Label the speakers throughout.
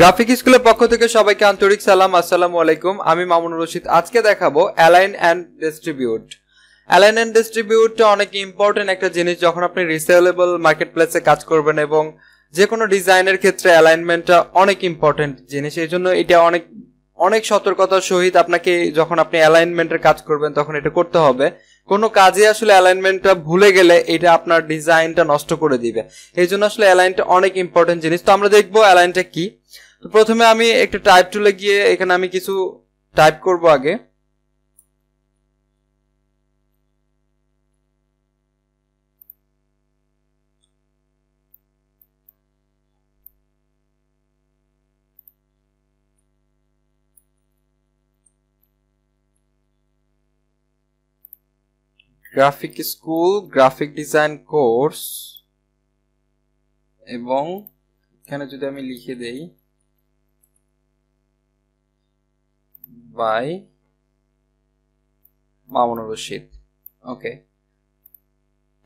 Speaker 1: graphic স্কুলের পক্ষ থেকে সবাইকে আন্তরিক সালাম আসসালামু আলাইকুম আমি মামুনুর রশিদ আজকে দেখাবো align and distribute align and ডিস্ট্রিবিউটটা অনেক ইম্পর্টেন্ট একটা জিনিস যখন আপনি রিসেলেবল মার্কেট প্লেসে কাজ করবেন এবং যে কোনো ডিজাইনের ক্ষেত্রে অ্যালাইনমেন্টটা অনেক ইম্পর্টেন্ট জিনিস এই জন্য এটা অনেক অনেক সতর্কতার সহিত আপনাকে যখন আপনি অ্যালাইনমেন্টের কাজ করবেন তখন এটা করতে হবে কোনো কাজে আসলে অ্যালাইনমেন্টটা ভুলে গেলে এটা আপনার ডিজাইনটা নষ্ট করে দিবে এই জন্য আসলে অ্যালাইনটা অনেক ইম্পর্টেন্ট জিনিস তো আমরা দেখবো অ্যালাইনটা কি তো প্রথমে আমি একটা টাইপ টুলে গিয়ে এখানে আমি কিছু টাইপ করব আগে graphic school graphic design course এবং এখানে যদি আমি লিখে দেই by Mamun রশিদ ওকে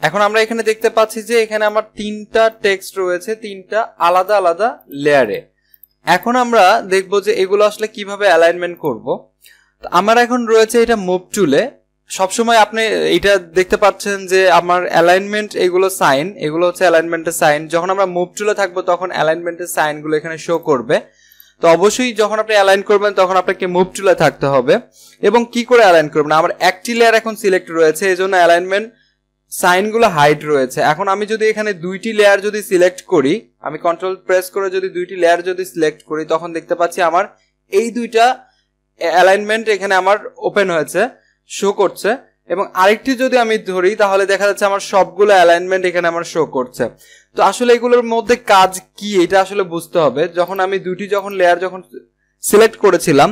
Speaker 1: এখন আমরা এখানে দেখতে পাচ্ছি যে এখানে আমার তিনটা টেক্সট রয়েছে তিনটা আলাদা আলাদা লেয়ারে এখন আমরা দেখব যে এগুলো আসলে কিভাবে অ্যালাইনমেন্ট করব আমার এখন রয়েছে এটা মুভ টুলে সবসময় আপনি এটা দেখতে পাচ্ছেন যে আমার অ্যালাইনমেন্ট এগুলো সাইন এগুলো হচ্ছে অ্যালাইনমেন্টের সাইন যখন আমরা মুভ টুলে থাকবো তখন অ্যালাইনমেন্টের সাইনগুলো এখানে শো করবে তো অবশ্যই যখন আপনি অ্যালাইন করবেন তখন আপনাকে মুভ টুলে থাকতে হবে এবং কি করে অ্যালাইন করবেন আমার একটি লেয়ার এখন সিলেক্ট রয়েছে এই জন্য অ্যালাইনমেন্ট সাইনগুলো হাইট রয়েছে এখন আমি যদি এখানে দুইটি লেয়ার যদি সিলেক্ট করি আমি কন্ট্রোল প্রেস করে যদি দুইটি লেয়ার যদি সিলেক্ট করি তখন দেখতে পাচ্ছি আমার এই দুইটা অ্যালাইনমেন্ট এখানে আমার ওপেন হয়েছে শো করছে এবং আরেকটি যদি আমি ধরি তাহলে দেখা যাচ্ছে আমার সবগুলো অ্যালাইনমেন্ট এখানে আমার শো করছে তো আসলে এগুলোর মধ্যে কাজ কি এটা আসলে বুঝতে হবে যখন আমি দুটি যখন লেয়ার যখন সিলেক্ট করেছিলাম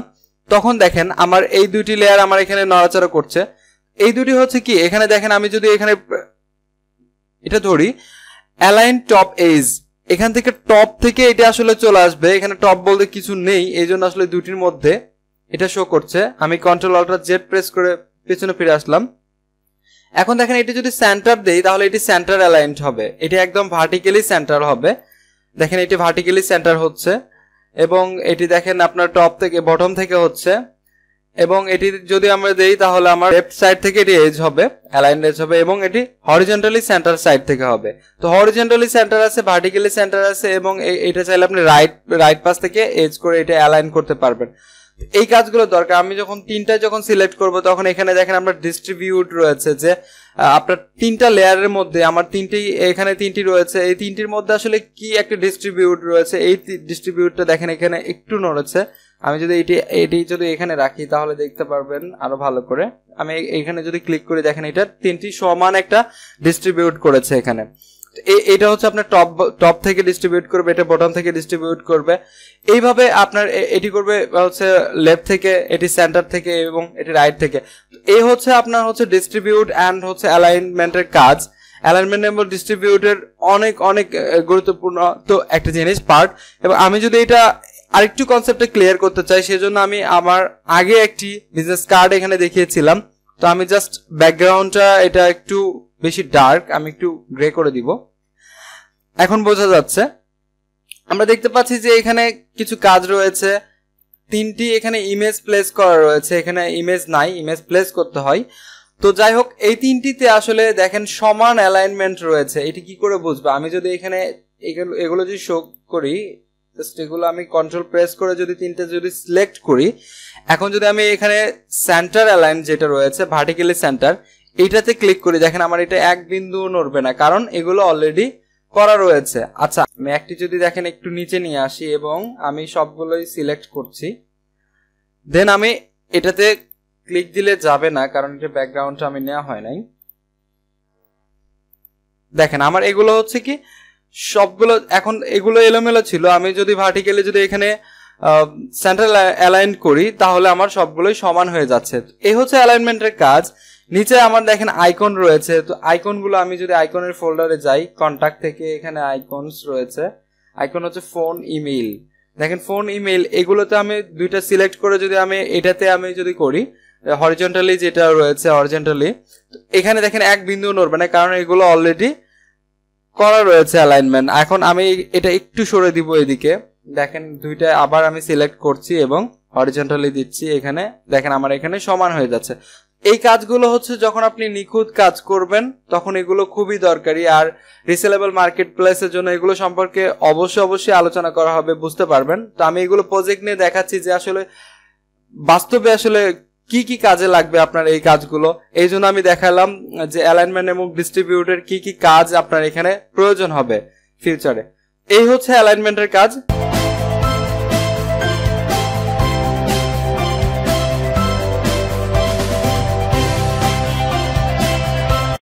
Speaker 1: তখন দেখেন আমার এই দুটি লেয়ার আমার এখানে নড়াচড়া করছে এই দুটি হচ্ছে কি এখানে দেখেন আমি যদি এখানে এটা ধরি অ্যালাইন টপ এজ এখান থেকে টপ থেকে এটা আসলে চলে আসবে এখানে টপ বলতে কিছু নেই এই জন্য আসলে দুটির মধ্যে এটা শো করছে আমি কন্ট্রোল অল্টার জেড প্রেস করে পেছনে ফিরে আসলাম এখন দেখেন এটি যদি সেন্টার দেই তাহলে এটি সেন্টার অ্যালাইন্ড হবে এটি একদম ভার্টিক্যালি সেন্টার হবে দেখেন এটি ভার্টিক্যালি সেন্টার হচ্ছে এবং এটি দেখেন আপনার টপ থেকে বটম থেকে হচ্ছে এবং এটি যদি আমরা দেই তাহলে আমার লেফট সাইড থেকে এটি এজ হবে অ্যালাইন এজ হবে এবং এটি হরিজেন্টালি সেন্টার সাইড থেকে হবে তো হরিজেন্টালি সেন্টার আছে ভার্টিক্যালি সেন্টার আছে এবং এটা চাইলে আপনি রাইট রাইট পাশ থেকে এজ করে এটা অ্যালাইন করতে পারবেন এই কাজগুলো দরকার আমি যখন তিনটা যখন সিলেক্ট করব তখন এখানে দেখেন আমরা ডিস্ট্রিবিউট রয়েছে যে আপনার তিনটা লেয়ারের মধ্যে আমার তিনটি এখানে তিনটি রয়েছে এই তিনটির মধ্যে আসলে কি একটা ডিস্ট্রিবিউট রয়েছে এই ডিস্ট্রিবিউটটা দেখেন এখানে একটু নড়েছে আমি যদি এটি এটি যদি এখানে রাখি তাহলে দেখতে পারবেন আরো ভালো করে আমি এখানে যদি ক্লিক করে দেখেন এটা তিনটি সমান একটা ডিস্ট্রিবিউট করেছে এখানে এটা হচ্ছে আপনার টপ টপ থেকে ডিস্ট্রিবিউট করবে এটা বটম থেকে ডিস্ট্রিবিউট করবে এইভাবে আপনার এটি করবে হচ্ছে লেফট থেকে এটি সেন্টার থেকে এবং এটি রাইট থেকে এই হচ্ছে আপনার হচ্ছে ডিস্ট্রিবিউট অ্যান্ড হচ্ছে অ্যালাইনমেন্টের কাজ অ্যালাইনমেন্ট এবং ডিস্ট্রিবিউটের অনেক অনেক গুরুত্বপূর্ণ তো একটা জিনিস পার্ট এবং আমি যদি এটা আরেকটু কনসেপ্টে ক্লিয়ার করতে চাই সেজন্য আমি আমার আগে একটি বিজনেস কার্ড এখানে দেখিয়েছিলাম তো আমি জাস্ট ব্যাকগ্রাউন্ডটা এটা একটু বেশি ডার্ক আমি একটু গ্রে করে দিব এখন বোঝা যাচ্ছে আমরা দেখতে পাচ্ছি যে এখানে কিছু কাজ রয়েছে তিনটি এখানে ইমেজ প্লেস করা রয়েছে এখানে ইমেজ নাই ইমেজ প্লেস করতে হয় তো যাই হোক এই তিনটিতে আসলে দেখেন সমান অ্যালাইনমেন্ট রয়েছে এটি কি করে বুঝবো আমি যদি এখানে এগুলো যদি শো করি জাস্ট এগুলো আমি কন্ট্রোল প্রেস করে যদি তিনটে যদি সিলেক্ট করি এখন যদি আমি এখানে সেন্টার অ্যালাইন যেটা রয়েছে ভার্টিক্যালি সেন্টার এটাতে ক্লিক করি দেখেন আমার এটা এক বিন্দু নড়বে না কারণ এগুলো অলরেডি করা রয়েছে আচ্ছা ম্যাকটি যদি দেখেন একটু নিচে নিয়ে আসি এবং আমি সবগুলোই সিলেক্ট করছি দেন আমি এটাতে ক্লিক দিলে যাবে না কারণ এটা ব্যাকগ্রাউন্ডটা আমি নেওয়া হয় নাই দেখেন আমার এগুলো হচ্ছে কি সবগুলো এখন এগুলো এলোমেলো ছিল আমি যদি ভার্টিক্যালি যদি এখানে সেন্ট্রাল অ্যালাইন করি তাহলে আমার সবগুলোই সমান হয়ে যাচ্ছে এই হচ্ছে অ্যালাইনমেন্টের কাজ নিচে আমার দেখেন আইকন রয়েছে তো আইকনগুলো আমি যদি আইকনের ফোল্ডারে যাই কন্ট্যাক্ট থেকে এখানে আইকনস রয়েছে আইকন হচ্ছে ফোন ইমেইল দেখেন ফোন ইমেইল এগুলোতে আমি দুইটা সিলেক্ট করে যদি আমি এটাতে আমি যদি করি হরিজন্টালি যেটা রয়েছে অরিজেন্টালি এখানে দেখেন এক বিন্দু নড়বে না কারণ এগুলো অলরেডি করা রয়েছে অ্যালাইনমেন্ট এখন আমি এটা একটু সরে দিব এদিকে দেখেন দুইটা আবার আমি সিলেক্ট করছি এবং অরিজেন্টালি দিচ্ছি এখানে দেখেন আমার এখানে সমান হয়ে যাচ্ছে এই কাজগুলো হচ্ছে যখন আপনি নিখুঁত কাজ করবেন তখন এগুলো খুবই দরকারি আর রিসেলেবল মার্কেট প্লেসের জন্য এগুলো সম্পর্কে অবশ্যই অবশ্যই আলোচনা করা হবে বুঝতে পারবেন তো আমি এগুলো প্রজেক্ট নিয়ে দেখাচ্ছি যে আসলে বাস্তবে আসলে কি কি কাজে লাগবে আপনার এই কাজগুলো এই জন্য আমি দেখালাম যে অ্যালাইনমেন্ট এবং ডিস্ট্রিবিউটের কি কি কাজ আপনার এখানে প্রয়োজন হবে ফিউচারে এই হচ্ছে অ্যালাইনমেন্টের কাজ